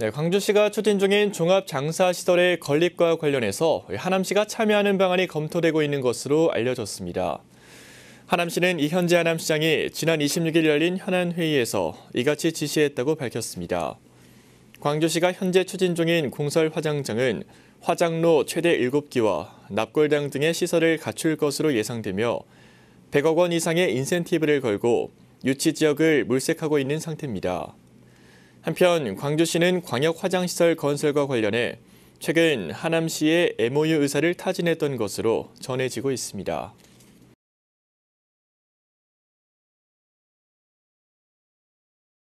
네, 광주시가 추진 중인 종합장사시설의 건립과 관련해서 하남시가 참여하는 방안이 검토되고 있는 것으로 알려졌습니다. 하남시는 이현재 하남시장이 지난 26일 열린 현안회의에서 이같이 지시했다고 밝혔습니다. 광주시가 현재 추진 중인 공설 화장장은 화장로 최대 7기와 납골당 등의 시설을 갖출 것으로 예상되며 100억 원 이상의 인센티브를 걸고 유치 지역을 물색하고 있는 상태입니다. 한편 광주시는 광역 화장시설 건설과 관련해 최근 하남시의 MOU 의사를 타진했던 것으로 전해지고 있습니다.